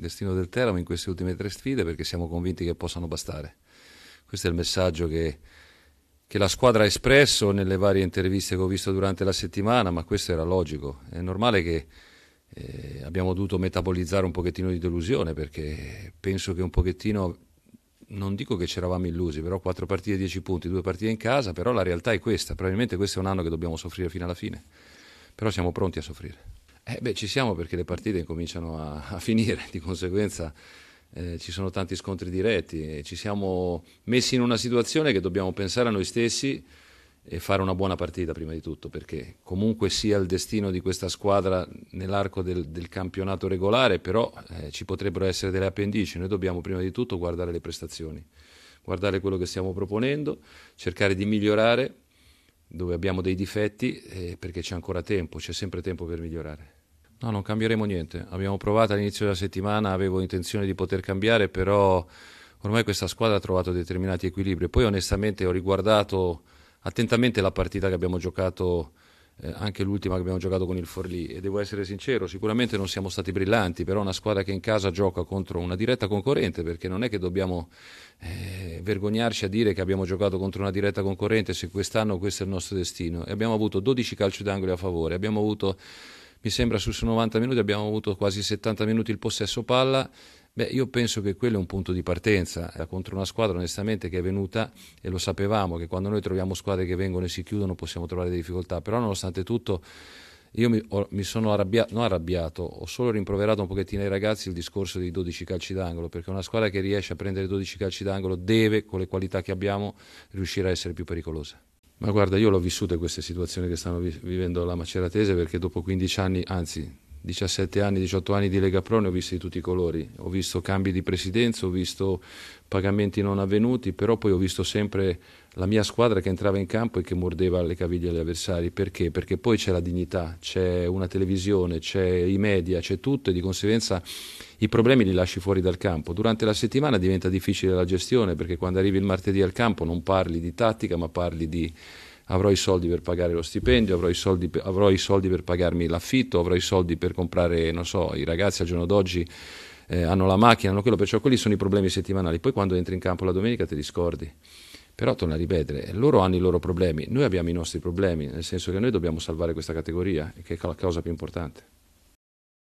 destino del Teramo in queste ultime tre sfide perché siamo convinti che possano bastare. Questo è il messaggio che, che la squadra ha espresso nelle varie interviste che ho visto durante la settimana, ma questo era logico. È normale che eh, abbiamo dovuto metabolizzare un pochettino di delusione perché penso che un pochettino, non dico che ci eravamo illusi, però quattro partite, dieci punti, due partite in casa, però la realtà è questa. Probabilmente questo è un anno che dobbiamo soffrire fino alla fine, però siamo pronti a soffrire. Eh beh, ci siamo perché le partite cominciano a, a finire, di conseguenza eh, ci sono tanti scontri diretti, ci siamo messi in una situazione che dobbiamo pensare a noi stessi e fare una buona partita prima di tutto, perché comunque sia il destino di questa squadra nell'arco del, del campionato regolare, però eh, ci potrebbero essere delle appendici, noi dobbiamo prima di tutto guardare le prestazioni, guardare quello che stiamo proponendo, cercare di migliorare dove abbiamo dei difetti, eh, perché c'è ancora tempo, c'è sempre tempo per migliorare. No, non cambieremo niente. Abbiamo provato all'inizio della settimana, avevo intenzione di poter cambiare, però ormai questa squadra ha trovato determinati equilibri. Poi onestamente ho riguardato attentamente la partita che abbiamo giocato, eh, anche l'ultima che abbiamo giocato con il Forlì e devo essere sincero, sicuramente non siamo stati brillanti, però una squadra che in casa gioca contro una diretta concorrente, perché non è che dobbiamo eh, vergognarci a dire che abbiamo giocato contro una diretta concorrente se quest'anno questo è il nostro destino e abbiamo avuto 12 calci d'angolo a favore, abbiamo avuto mi sembra su 90 minuti abbiamo avuto quasi 70 minuti il possesso palla. Beh, io penso che quello è un punto di partenza eh, contro una squadra onestamente che è venuta e lo sapevamo che quando noi troviamo squadre che vengono e si chiudono possiamo trovare delle difficoltà, però nonostante tutto io mi, ho, mi sono arrabbiato, non arrabbiato, ho solo rimproverato un pochettino ai ragazzi il discorso dei 12 calci d'angolo, perché una squadra che riesce a prendere 12 calci d'angolo deve, con le qualità che abbiamo, riuscire a essere più pericolosa. Ma guarda, io l'ho vissute queste situazioni che stanno vivendo la Maceratese perché dopo 15 anni, anzi 17 anni, 18 anni di Lega Pro ne ho visti di tutti i colori, ho visto cambi di presidenza, ho visto pagamenti non avvenuti, però poi ho visto sempre la mia squadra che entrava in campo e che mordeva le caviglie agli avversari, perché? Perché poi c'è la dignità, c'è una televisione, c'è i media, c'è tutto e di conseguenza i problemi li lasci fuori dal campo. Durante la settimana diventa difficile la gestione perché quando arrivi il martedì al campo non parli di tattica ma parli di avrò i soldi per pagare lo stipendio, avrò i soldi per, avrò i soldi per pagarmi l'affitto, avrò i soldi per comprare, non so, i ragazzi al giorno d'oggi eh, hanno la macchina, hanno quello, perciò quelli sono i problemi settimanali. Poi quando entri in campo la domenica te li scordi. Però torna a ripetere, loro hanno i loro problemi, noi abbiamo i nostri problemi, nel senso che noi dobbiamo salvare questa categoria, che è la cosa più importante.